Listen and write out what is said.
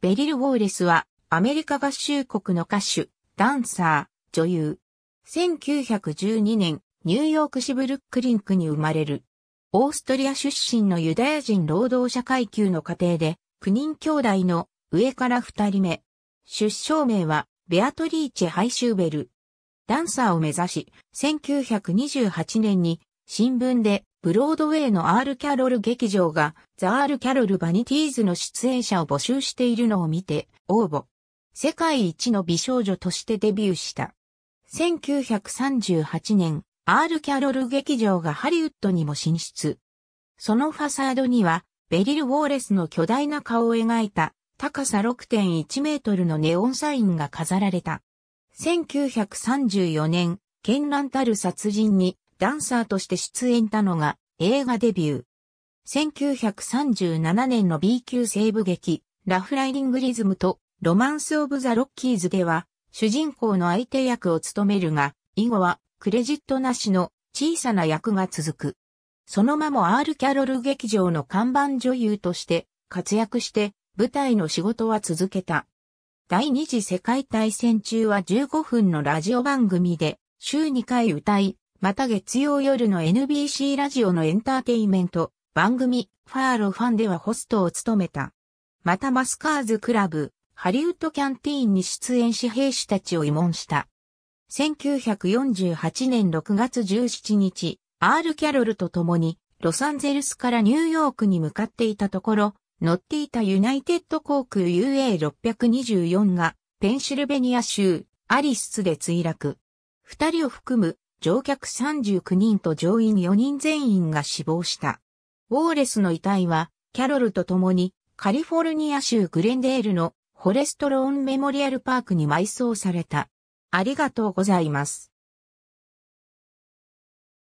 ベリル・ウォーレスは、アメリカ合衆国の歌手、ダンサー、女優。1912年、ニューヨークシブルックリンクに生まれる。オーストリア出身のユダヤ人労働者階級の家庭で、9人兄弟の上から2人目。出生名は、ベアトリーチェ・ハイシューベル。ダンサーを目指し、1928年に新聞でブロードウェイのアール・キャロル劇場が、ザ・アール・キャロル・バニティーズの出演者を募集しているのを見て、応募。世界一の美少女としてデビューした。1938年、アール・キャロル劇場がハリウッドにも進出。そのファサードには、ベリル・ウォーレスの巨大な顔を描いた、高さ6.1メートルのネオンサインが飾られた。1934年、絢爛たる殺人にダンサーとして出演たのが映画デビュー。1937年の B 級西部劇、ラフライディングリズムとロマンス・オブ・ザ・ロッキーズでは、主人公の相手役を務めるが、以後はクレジットなしの小さな役が続く。その間も R キャロル劇場の看板女優として活躍して舞台の仕事は続けた。第二次世界大戦中は15分のラジオ番組で週2回歌い、また月曜夜の NBC ラジオのエンターテイメント番組ファーロファンではホストを務めた。またマスカーズクラブ、ハリウッドキャンティーンに出演し兵士たちを慰問した。1948年6月17日、R キャロルと共にロサンゼルスからニューヨークに向かっていたところ、乗っていたユナイテッド航空 UA624 がペンシルベニア州アリスで墜落。二人を含む乗客39人と乗員4人全員が死亡した。ウォーレスの遺体は、キャロルと共に、カリフォルニア州グレンデールのフォレストローンメモリアルパークに埋葬された。ありがとうございます。